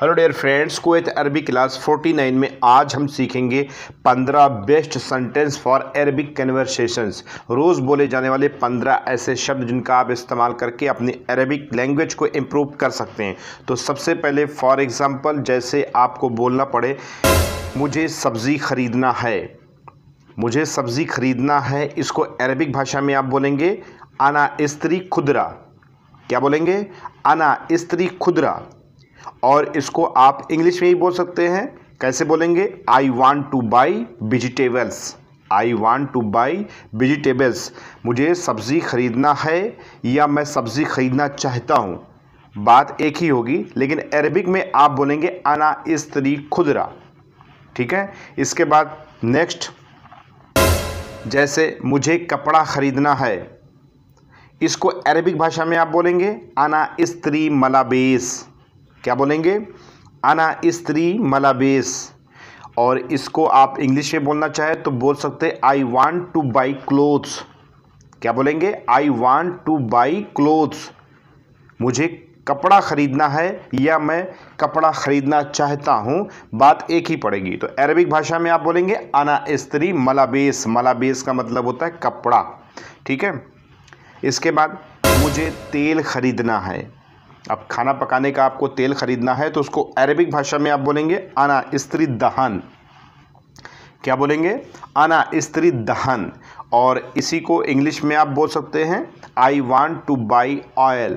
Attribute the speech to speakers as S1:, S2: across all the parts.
S1: hello dear friends कोएथ अरबी class 49 में आज हम सीखेंगे 15 best sentence for Arabic conversations रोज़ बोले जाने वाले 15 ऐसे शब्द जिनका आप इस्तेमाल करके अपनी अरबिक लैंग्वेज को इम्प्रूव कर सकते हैं तो सबसे पहले फॉर एग्जांपल जैसे आपको बोलना पड़े मुझे सब्ज़ी ख़रीदना है मुझे सब्ज़ी ख़रीदना है इसको अरबिक भाषा में आप बोलेंगे अना स्त्री खुदरा क्या बोलेंगे अना स्त्री खुदरा और इसको आप इंग्लिश में ही बोल सकते हैं कैसे बोलेंगे I want to buy vegetables I want to buy vegetables मुझे सब्ज़ी ख़रीदना है या मैं सब्ज़ी ख़रीदना चाहता हूँ बात एक ही होगी लेकिन अरबिक में आप बोलेंगे अना स्त्री खुदरा ठीक है इसके बाद नेक्स्ट जैसे मुझे कपड़ा ख़रीदना है इसको अरबिक भाषा में आप बोलेंगे अना स्त्री मलाबेस क्या बोलेंगे अना स्त्री मलाबेस और इसको आप इंग्लिश में बोलना चाहे तो बोल सकते I want to buy clothes क्या बोलेंगे I want to buy clothes मुझे कपड़ा ख़रीदना है या मैं कपड़ा ख़रीदना चाहता हूं बात एक ही पड़ेगी तो अरबिक भाषा में आप बोलेंगे अना स्त्री मलाबेस मलाबेस का मतलब होता है कपड़ा ठीक है इसके बाद मुझे तेल ख़रीदना है अब खाना पकाने का आपको तेल खरीदना है तो उसको अरेबिक भाषा में आप बोलेंगे आना स्त्री दहन क्या बोलेंगे आना स्त्री दहन और इसी को इंग्लिश में आप बोल सकते हैं I want to buy oil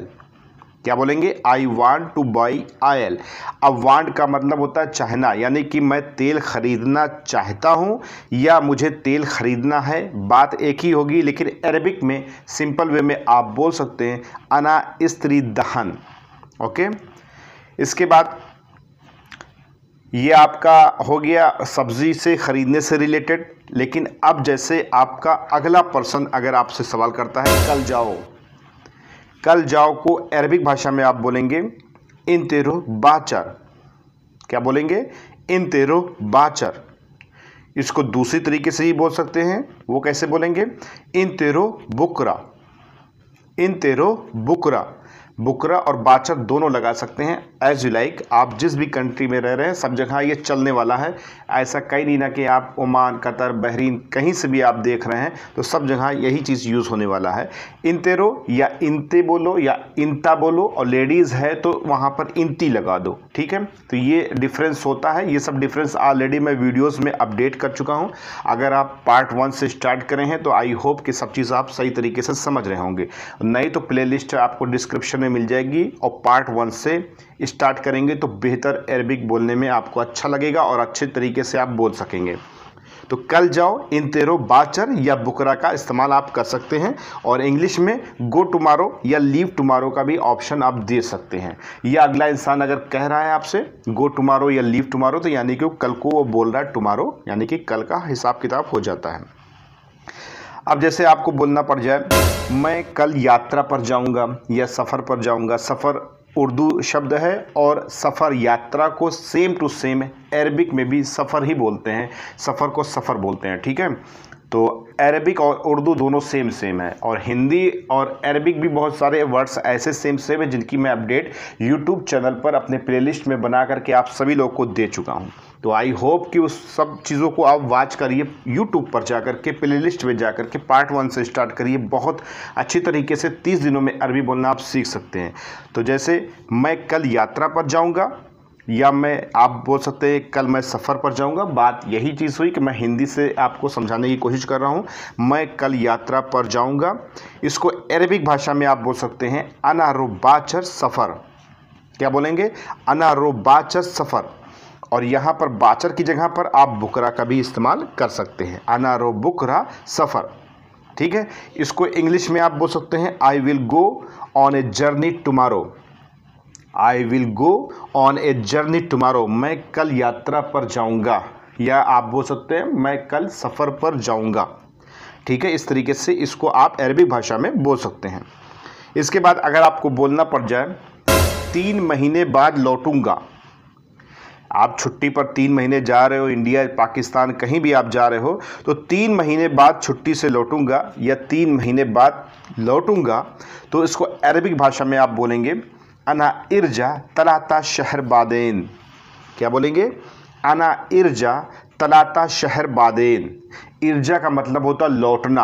S1: क्या बोलेंगे I want to buy oil अब वांट का मतलब होता है चाहना यानी कि मैं तेल खरीदना चाहता हूँ या मुझे तेल खरीदना है बात एक ही होगी लेकिन अरेबिक में सिंपल वे में आप बोल सकते हैं अना स्त्री दहन ओके इसके बाद ये आपका हो गया सब्ज़ी से ख़रीदने से रिलेटेड लेकिन अब जैसे आपका अगला पर्सन अगर आपसे सवाल करता है कल जाओ कल जाओ को अरबिक भाषा में आप बोलेंगे इन तेरो बाचर क्या बोलेंगे इन तेरो बाचर इसको दूसरी तरीके से ही बोल सकते हैं वो कैसे बोलेंगे इन तेरो बुकरा इन तेरो बुकरा बुकरा और बाचक दोनों लगा सकते हैं एज यू लाइक आप जिस भी कंट्री में रह रहे हैं सब जगह ये चलने वाला है ऐसा कहीं नहीं ना कि आप ओमान कतर बहरीन कहीं से भी आप देख रहे हैं तो सब जगह यही चीज़ यूज़ होने वाला है इंतेरो या इंते बोलो या इंता बोलो और लेडीज़ है तो वहाँ पर इंती लगा दो ठीक है तो ये डिफरेंस होता है ये सब डिफरेंस ऑलरेडी मैं वीडियोज़ में अपडेट कर चुका हूँ अगर आप पार्ट वन से स्टार्ट करें हैं तो आई होप कि सब चीज़ आप सही तरीके से समझ रहे होंगे नहीं तो प्ले आपको डिस्क्रिप्शन में में मिल जाएगी और पार्ट वन से स्टार्ट करेंगे तो बेहतर अरबिक बोलने में आपको अच्छा लगेगा और अच्छे तरीके से आप बोल सकेंगे तो कल जाओ इन तेरो बाचर या बुकरा का इस्तेमाल आप कर सकते हैं और इंग्लिश में गो टुमारो या लीव टुमारो का भी ऑप्शन आप दे सकते हैं या अगला इंसान अगर कह रहा है आपसे गो टुमारो या लीव टुमारो तो यानी कि कल को वो बोल रहा है टुमारो यानी कि कल का हिसाब किताब हो जाता है अब जैसे आपको बोलना पड़ जाए मैं कल यात्रा पर जाऊंगा या सफ़र पर जाऊंगा सफ़र उर्दू शब्द है और सफ़र यात्रा को सेम टू सेम अरबिक में भी सफ़र ही बोलते हैं सफ़र को सफ़र बोलते हैं ठीक है तो अरबिक और उर्दू दोनों सेम सेम है और हिंदी और अरबिक भी बहुत सारे वर्ड्स ऐसे सेम सेम है जिनकी मैं अपडेट यूट्यूब चैनल पर अपने प्लेलिस्ट में बना करके आप सभी लोग को दे चुका हूँ तो आई होप कि उस सब चीज़ों को आप वाच करिए यूट्यूब पर जा कर के प्ले लिस्ट में जा कर के पार्ट वन से स्टार्ट करिए बहुत अच्छी तरीके से तीस दिनों में अरबी बोलना आप सीख सकते हैं तो जैसे मैं कल यात्रा पर जाऊँगा या मैं आप बोल सकते हैं कल मैं सफ़र पर जाऊंगा बात यही चीज़ हुई कि मैं हिंदी से आपको समझाने की कोशिश कर रहा हूँ मैं कल यात्रा पर जाऊंगा इसको अरबिक भाषा में आप बोल सकते हैं अनारोबाचर सफ़र क्या बोलेंगे अनारोबाचर सफ़र और यहाँ पर बाचर की जगह पर आप बुकरा का भी इस्तेमाल कर सकते हैं अनारो बुकरा सफ़र ठीक है इसको इंग्लिश में आप बोल सकते हैं I will go on a journey tomorrow I will go on a journey tomorrow मैं कल यात्रा पर जाऊंगा या आप बोल सकते हैं मैं कल सफ़र पर जाऊंगा ठीक है इस तरीके से इसको आप अरबिक भाषा में बोल सकते हैं इसके बाद अगर आपको बोलना पड़ जाए तीन महीने बाद लौटूंगा आप छुट्टी पर तीन महीने जा रहे हो इंडिया पाकिस्तान कहीं भी आप जा रहे हो तो तीन महीने बाद छुट्टी से लौटूंगा या तीन महीने बाद लौटूंगा तो इसको अरबिक भाषा में आप बोलेंगे अना इर्जा तलाता शहर बादेन क्या बोलेंगे अना इर्जा तलाता शहर बादेन इर्जा का मतलब होता लौटना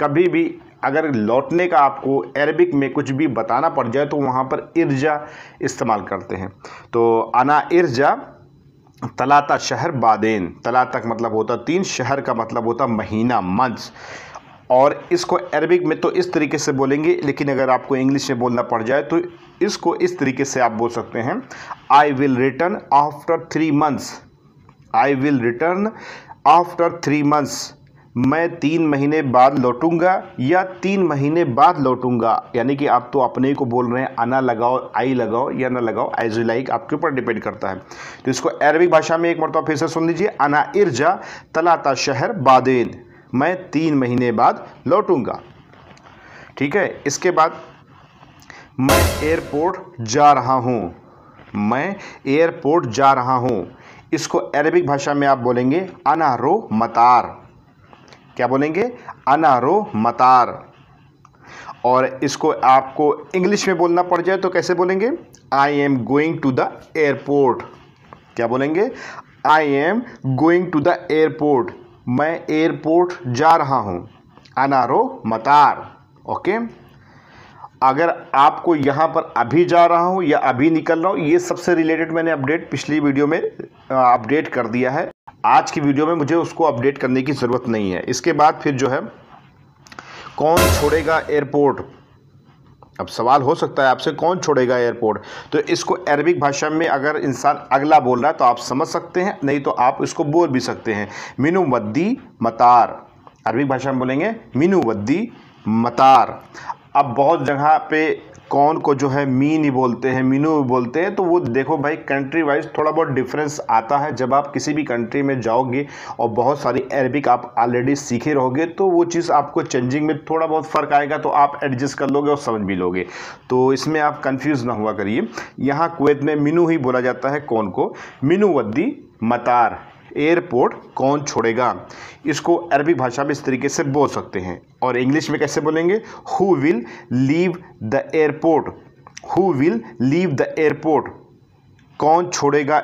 S1: कभी भी अगर लौटने का आपको अरबिक में कुछ भी बताना पड़ जाए तो वहाँ पर इर्जा इस्तेमाल करते हैं तो अना इर्जा तलाता शहर बादेन तलातक मतलब होता तीन शहर का मतलब होता महीना मंथ और इसको अरबिक में तो इस तरीके से बोलेंगे लेकिन अगर आपको इंग्लिश में बोलना पड़ जाए तो इसको इस तरीके से आप बोल सकते हैं I will return after three months I will return after three months मैं तीन महीने बाद लौटूंगा या तीन महीने बाद लौटूंगा यानी कि आप तो अपने को बोल रहे हैं आना लगाओ आई लगाओ या ना लगाओ एज यू लाइक आपके ऊपर डिपेंड करता है तो इसको अरबिक भाषा में एक मरतबा फिर से सुन लीजिए अना इर्जा तलाता शहर बादेन मैं तीन महीने बाद लौटूंगा ठीक है इसके बाद मैं एयरपोर्ट जा रहा हूँ मैं एयरपोर्ट जा रहा हूँ इसको अरबिक भाषा में आप बोलेंगे अनारो मतार क्या बोलेंगे अनारो मतार और इसको आपको इंग्लिश में बोलना पड़ जाए तो कैसे बोलेंगे I am going to the airport क्या बोलेंगे I am going to the airport मैं एयरपोर्ट जा रहा हूँ अनारो मतार ओके अगर आपको यहाँ पर अभी जा रहा हूँ या अभी निकल रहा हूँ ये सबसे रिलेटेड मैंने अपडेट पिछली वीडियो में अपडेट कर दिया है आज की वीडियो में मुझे उसको अपडेट करने की ज़रूरत नहीं है इसके बाद फिर जो है कौन छोड़ेगा एयरपोर्ट अब सवाल हो सकता है आपसे कौन छोड़ेगा एयरपोर्ट तो इसको अरबिक भाषा में अगर इंसान अगला बोल रहा है तो आप समझ सकते हैं नहीं तो आप इसको बोल भी सकते हैं मीनू वद्दी मतार अरबिक भाषा में बोलेंगे मीनू वद्दी मतार अब बहुत जगह पे कौन को जो है मीन ही बोलते हैं मीनू भी बोलते हैं तो वो देखो भाई कंट्री वाइज थोड़ा बहुत डिफरेंस आता है जब आप किसी भी कंट्री में जाओगे और बहुत सारी अरबिक आप ऑलरेडी सीखे रहोगे तो वो चीज़ आपको चेंजिंग में थोड़ा बहुत फ़र्क आएगा तो आप एडजस्ट कर लोगे और समझ भी लोगे तो इसमें आप कन्फ्यूज़ ना हुआ करिए यहाँ कुवैत में मीनू ही बोला जाता है कौन को मीनू वद्दी मतार एयरपोर्ट कौन छोड़ेगा इसको अरबी भाषा में इस तरीके से बोल सकते हैं और इंग्लिश में कैसे बोलेंगे who will leave the airport who will leave the airport कौन छोड़ेगा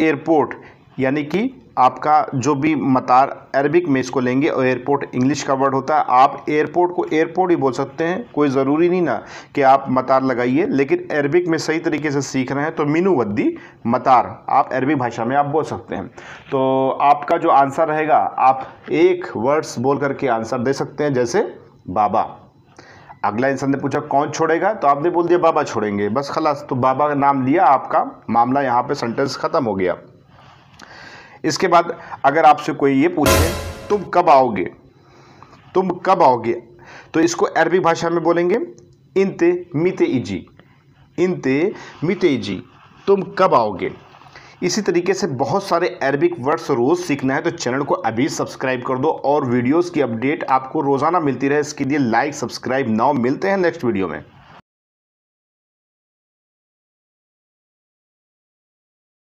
S1: एयरपोर्ट यानी कि आपका जो भी मतार अरबिक में इसको लेंगे और एयरपोर्ट इंग्लिश का वर्ड होता है आप एयरपोर्ट को एयरपोर्ट ही बोल सकते हैं कोई ज़रूरी नहीं ना कि आप मतार लगाइए लेकिन अरबिक में सही तरीके से सीख रहे हैं तो मीनूवद्दी मतार आप अरबिक भाषा में आप बोल सकते हैं तो आपका जो आंसर रहेगा आप एक वर्ड्स बोल करके आंसर दे सकते हैं जैसे बाबा अगला इंसान ने पूछा कौन छोड़ेगा तो आपने बोल दिया बाबा छोड़ेंगे बस खलास तो बाबा का नाम लिया आपका मामला यहाँ पर सेंटेंस ख़त्म हो गया इसके बाद अगर आपसे कोई ये पूछे तुम कब आओगे तुम कब आओगे तो इसको अरबी भाषा में बोलेंगे इनते मिते इजी इंते मिते इजी तुम कब आओगे इसी तरीके से बहुत सारे अरबिक वर्ड्स रोज़ सीखना है तो चैनल को अभी सब्सक्राइब कर दो और वीडियोस की अपडेट आपको रोज़ाना मिलती रहे इसके लिए लाइक सब्सक्राइब नाउ मिलते हैं नेक्स्ट वीडियो में